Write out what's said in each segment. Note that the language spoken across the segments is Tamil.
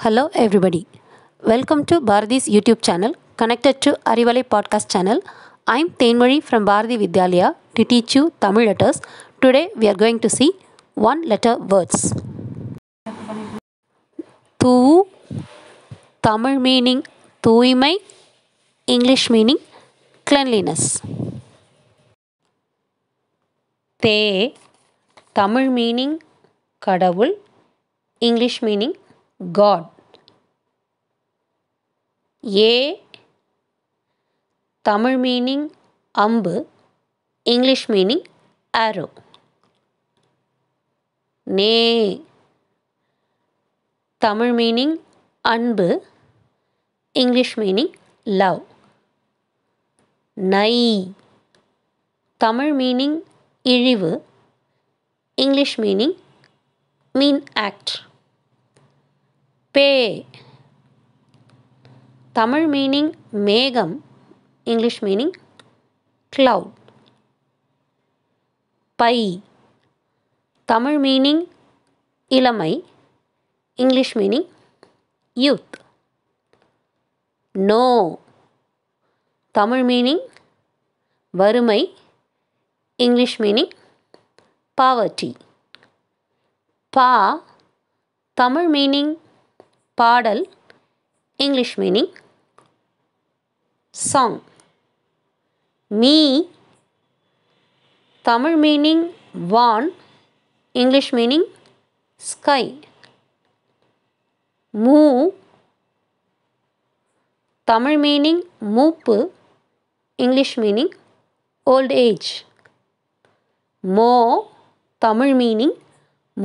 Hello everybody. Welcome to Bharati's YouTube channel connected to Arivalai podcast channel. I'm Tenmari from Bharati Vidyalaya to teach you Tamil letters. Today we are going to see one letter words. Tu Tamil meaning tuimai, English meaning cleanliness. Te Tamil meaning kadavul, English meaning God. A Tamil meaning ambu, English meaning arrow. Ne Tamil meaning anbu, English meaning love. Nai Tamil meaning irivu, English meaning mean act. பே தமிழ் மீனிங் மேகம் இங்கிலீஷ் மீனிங் கிளவுட் பை தமிழ் மீனிங் இளமை இங்கிலீஷ் மீனிங் யூத் நோ தமிழ் மீனிங் வறுமை இங்கிலீஷ் மீனிங் பாவர்ட்டி பா தமிழ் மீனிங் பாடல் இங்கிலீஷ் மீனிங் சாங் மீ தமிழ் மீனிங் வான் இங்கிலீஷ் மீனிங் ஸ்கை மூ தமிழ் மீனிங் மூப்பு இங்கிலீஷ் மீனிங் ஓல்ட் ஏஜ் மோ தமிழ் மீனிங்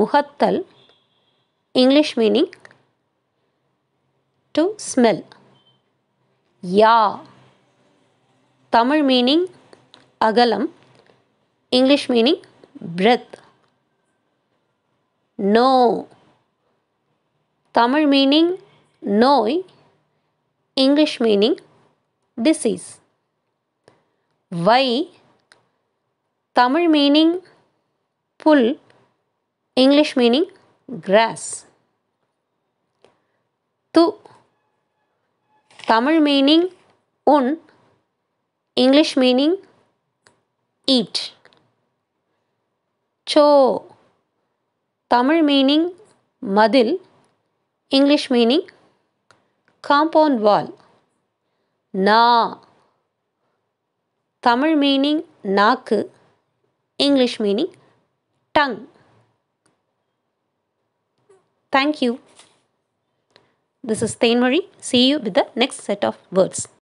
முகத்தல் English meaning to smell. Ya. Tamil meaning agalam, English meaning breath. No. Tamil meaning noi, English meaning disease. Why? Tamil meaning pull, English meaning grass. Tamil meaning un, English meaning eat. Cho, Tamil meaning madil, English meaning compound wall. Na, Tamil meaning nak, English meaning tongue. Thank you. This is Marie. See you with the next set of words.